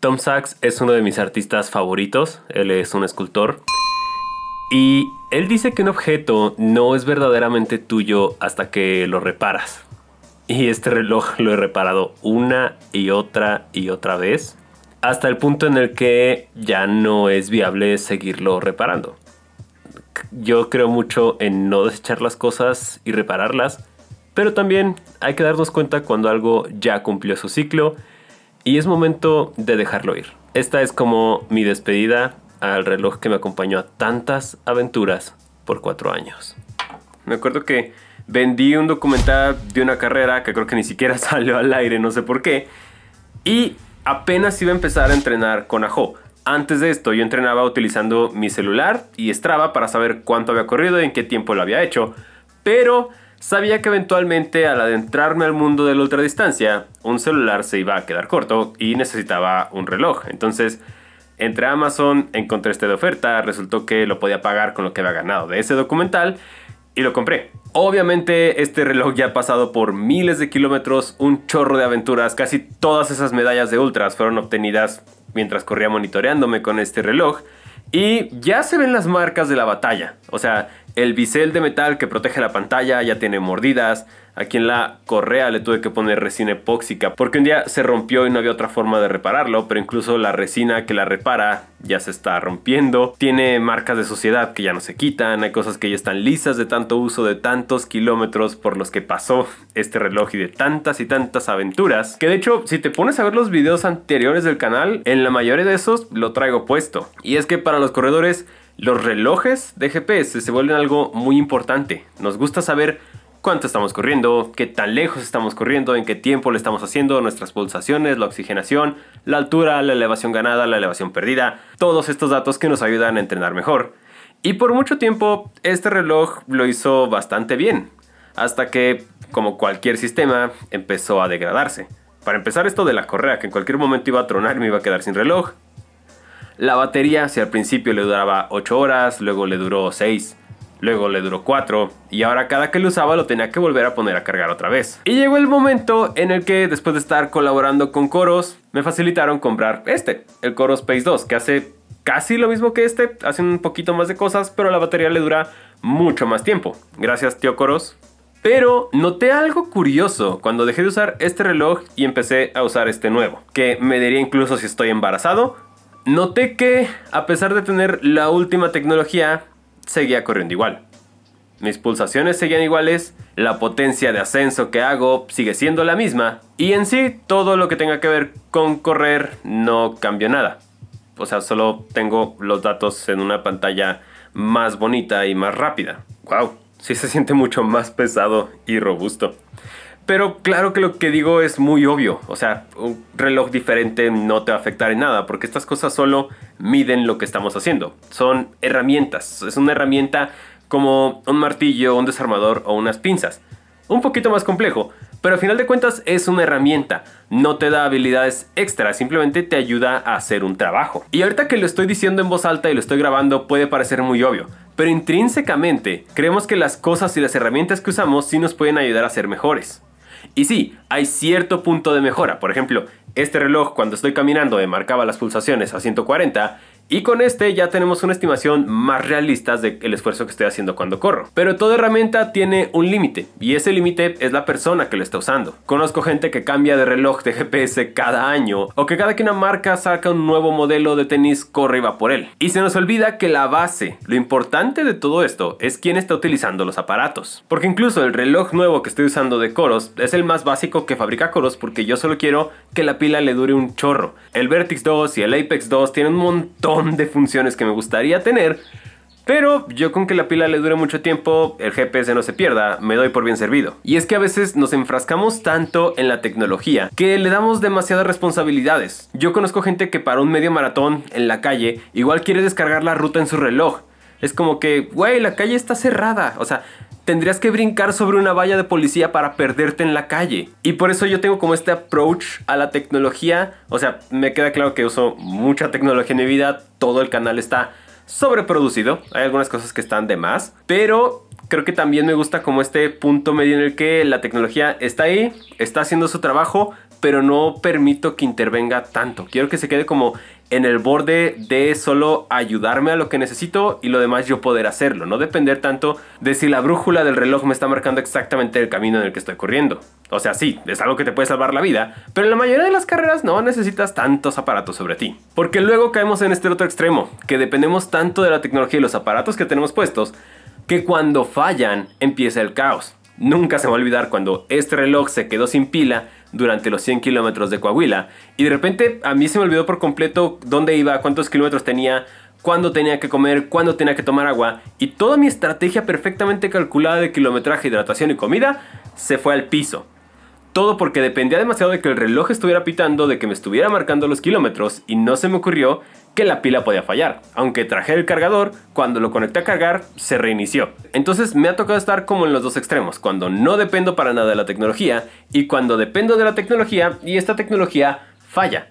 Tom Sachs es uno de mis artistas favoritos, él es un escultor. Y él dice que un objeto no es verdaderamente tuyo hasta que lo reparas. Y este reloj lo he reparado una y otra y otra vez, hasta el punto en el que ya no es viable seguirlo reparando. Yo creo mucho en no desechar las cosas y repararlas, pero también hay que darnos cuenta cuando algo ya cumplió su ciclo y es momento de dejarlo ir. Esta es como mi despedida al reloj que me acompañó a tantas aventuras por cuatro años. Me acuerdo que vendí un documental de una carrera que creo que ni siquiera salió al aire, no sé por qué. Y apenas iba a empezar a entrenar con Ajo. Antes de esto yo entrenaba utilizando mi celular y Strava para saber cuánto había corrido y en qué tiempo lo había hecho. Pero sabía que eventualmente al adentrarme al mundo de la ultradistancia un celular se iba a quedar corto y necesitaba un reloj. Entonces, entre Amazon encontré este de oferta, resultó que lo podía pagar con lo que había ganado de ese documental y lo compré. Obviamente este reloj ya ha pasado por miles de kilómetros, un chorro de aventuras, casi todas esas medallas de ultras fueron obtenidas mientras corría monitoreándome con este reloj y ya se ven las marcas de la batalla. O sea, el bisel de metal que protege la pantalla ya tiene mordidas. Aquí en la correa le tuve que poner resina epóxica porque un día se rompió y no había otra forma de repararlo, pero incluso la resina que la repara ya se está rompiendo. Tiene marcas de suciedad que ya no se quitan, hay cosas que ya están lisas de tanto uso de tantos kilómetros por los que pasó este reloj y de tantas y tantas aventuras. Que de hecho, si te pones a ver los videos anteriores del canal, en la mayoría de esos lo traigo puesto. Y es que para los corredores, los relojes de GPS se vuelven algo muy importante. Nos gusta saber cuánto estamos corriendo, qué tan lejos estamos corriendo, en qué tiempo lo estamos haciendo, nuestras pulsaciones, la oxigenación, la altura, la elevación ganada, la elevación perdida, todos estos datos que nos ayudan a entrenar mejor. Y por mucho tiempo este reloj lo hizo bastante bien, hasta que, como cualquier sistema, empezó a degradarse. Para empezar esto de la correa, que en cualquier momento iba a tronar y me iba a quedar sin reloj, la batería, si al principio le duraba 8 horas, luego le duró 6, luego le duró 4, y ahora cada que lo usaba lo tenía que volver a poner a cargar otra vez. Y llegó el momento en el que, después de estar colaborando con Coros, me facilitaron comprar este, el Coros Pace 2, que hace casi lo mismo que este, hace un poquito más de cosas, pero la batería le dura mucho más tiempo. Gracias, tío Coros. Pero noté algo curioso cuando dejé de usar este reloj y empecé a usar este nuevo, que me diría incluso si estoy embarazado Noté que, a pesar de tener la última tecnología, seguía corriendo igual. Mis pulsaciones seguían iguales, la potencia de ascenso que hago sigue siendo la misma, y en sí todo lo que tenga que ver con correr no cambió nada. O sea, solo tengo los datos en una pantalla más bonita y más rápida. ¡Wow! Sí se siente mucho más pesado y robusto. Pero claro que lo que digo es muy obvio. O sea, un reloj diferente no te va a afectar en nada, porque estas cosas solo miden lo que estamos haciendo. Son herramientas. Es una herramienta como un martillo, un desarmador o unas pinzas. Un poquito más complejo, pero al final de cuentas es una herramienta, no te da habilidades extra, simplemente te ayuda a hacer un trabajo. Y ahorita que lo estoy diciendo en voz alta y lo estoy grabando puede parecer muy obvio, pero intrínsecamente creemos que las cosas y las herramientas que usamos sí nos pueden ayudar a ser mejores. Y sí, hay cierto punto de mejora. Por ejemplo, este reloj cuando estoy caminando me marcaba las pulsaciones a 140 y con este ya tenemos una estimación más realista del el esfuerzo que estoy haciendo cuando corro. Pero toda herramienta tiene un límite y ese límite es la persona que lo está usando. Conozco gente que cambia de reloj de GPS cada año o que cada que una marca saca un nuevo modelo de tenis corre y va por él. Y se nos olvida que la base, lo importante de todo esto es quién está utilizando los aparatos. Porque incluso el reloj nuevo que estoy usando de Coros es el más básico que fabrica Coros porque yo solo quiero que la pila le dure un chorro. El Vertix 2 y el Apex 2 tienen un montón de funciones que me gustaría tener, pero yo con que la pila le dure mucho tiempo, el GPS no se pierda, me doy por bien servido. Y es que a veces nos enfrascamos tanto en la tecnología que le damos demasiadas responsabilidades. Yo conozco gente que para un medio maratón en la calle igual quiere descargar la ruta en su reloj. Es como que, güey, la calle está cerrada. O sea, tendrías que brincar sobre una valla de policía para perderte en la calle. Y por eso yo tengo como este approach a la tecnología. O sea, me queda claro que uso mucha tecnología en mi vida. Todo el canal está sobreproducido. Hay algunas cosas que están de más. Pero creo que también me gusta como este punto medio en el que la tecnología está ahí, está haciendo su trabajo, pero no permito que intervenga tanto. Quiero que se quede como en el borde de solo ayudarme a lo que necesito y lo demás yo poder hacerlo, no depender tanto de si la brújula del reloj me está marcando exactamente el camino en el que estoy corriendo. O sea, sí, es algo que te puede salvar la vida, pero en la mayoría de las carreras no necesitas tantos aparatos sobre ti. Porque luego caemos en este otro extremo, que dependemos tanto de la tecnología y los aparatos que tenemos puestos, que cuando fallan empieza el caos. Nunca se va a olvidar cuando este reloj se quedó sin pila durante los 100 kilómetros de Coahuila. Y de repente a mí se me olvidó por completo dónde iba, cuántos kilómetros tenía, cuándo tenía que comer, cuándo tenía que tomar agua. Y toda mi estrategia perfectamente calculada de kilometraje, hidratación y comida se fue al piso. Todo porque dependía demasiado de que el reloj estuviera pitando, de que me estuviera marcando los kilómetros y no se me ocurrió que la pila podía fallar. Aunque traje el cargador, cuando lo conecté a cargar se reinició. Entonces me ha tocado estar como en los dos extremos, cuando no dependo para nada de la tecnología y cuando dependo de la tecnología y esta tecnología falla.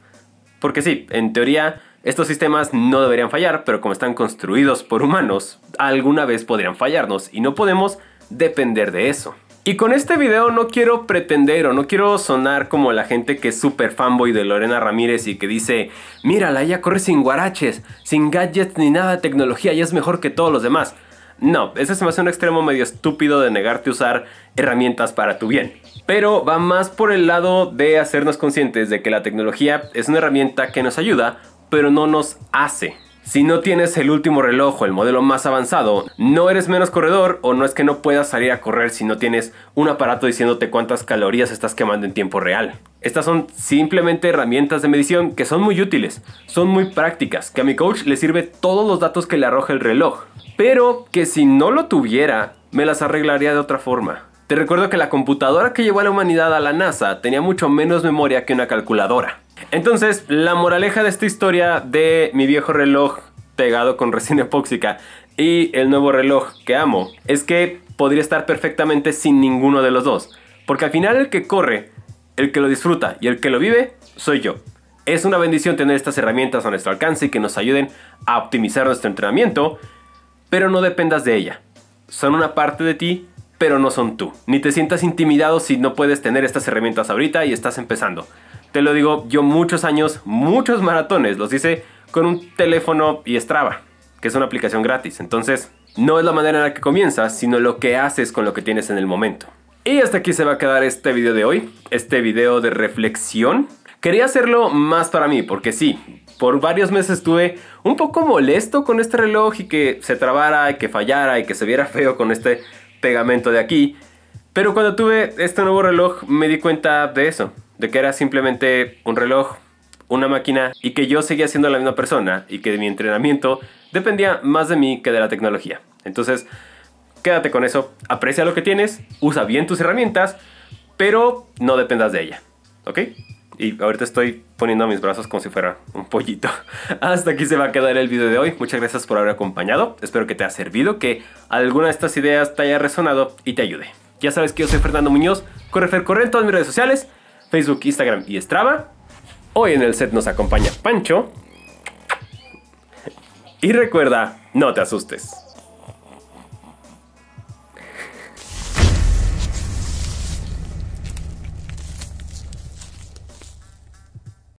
Porque sí, en teoría estos sistemas no deberían fallar, pero como están construidos por humanos, alguna vez podrían fallarnos y no podemos depender de eso. Y con este video no quiero pretender o no quiero sonar como la gente que es súper fanboy de Lorena Ramírez y que dice, mírala, ella corre sin guaraches, sin gadgets ni nada de tecnología y es mejor que todos los demás. No, ese se me hace un extremo medio estúpido de negarte a usar herramientas para tu bien. Pero va más por el lado de hacernos conscientes de que la tecnología es una herramienta que nos ayuda, pero no nos hace. Si no tienes el último reloj o el modelo más avanzado, no eres menos corredor o no es que no puedas salir a correr si no tienes un aparato diciéndote cuántas calorías estás quemando en tiempo real. Estas son simplemente herramientas de medición que son muy útiles, son muy prácticas, que a mi coach le sirve todos los datos que le arroja el reloj, pero que si no lo tuviera, me las arreglaría de otra forma. Te recuerdo que la computadora que llevó a la humanidad a la NASA tenía mucho menos memoria que una calculadora. Entonces, la moraleja de esta historia de mi viejo reloj pegado con resina epóxica y el nuevo reloj que amo es que podría estar perfectamente sin ninguno de los dos. Porque al final el que corre, el que lo disfruta y el que lo vive, soy yo. Es una bendición tener estas herramientas a nuestro alcance y que nos ayuden a optimizar nuestro entrenamiento, pero no dependas de ella. Son una parte de ti, pero no son tú. Ni te sientas intimidado si no puedes tener estas herramientas ahorita y estás empezando. Te lo digo, yo muchos años, muchos maratones los hice con un teléfono y Strava, que es una aplicación gratis. Entonces, no es la manera en la que comienzas, sino lo que haces con lo que tienes en el momento. Y hasta aquí se va a quedar este video de hoy, este video de reflexión. Quería hacerlo más para mí, porque sí, por varios meses estuve un poco molesto con este reloj y que se trabara y que fallara y que se viera feo con este pegamento de aquí. Pero cuando tuve este nuevo reloj me di cuenta de eso de que era simplemente un reloj, una máquina y que yo seguía siendo la misma persona y que mi entrenamiento dependía más de mí que de la tecnología. Entonces, quédate con eso, aprecia lo que tienes, usa bien tus herramientas, pero no dependas de ella, ¿ok? Y ahorita estoy poniendo mis brazos como si fuera un pollito. Hasta aquí se va a quedar el video de hoy. Muchas gracias por haber acompañado. Espero que te haya servido, que alguna de estas ideas te haya resonado y te ayude. Ya sabes que yo soy Fernando Muñoz, Correfer Corre en todas mis redes sociales. Facebook, Instagram y Strava. Hoy en el set nos acompaña Pancho. Y recuerda, no te asustes.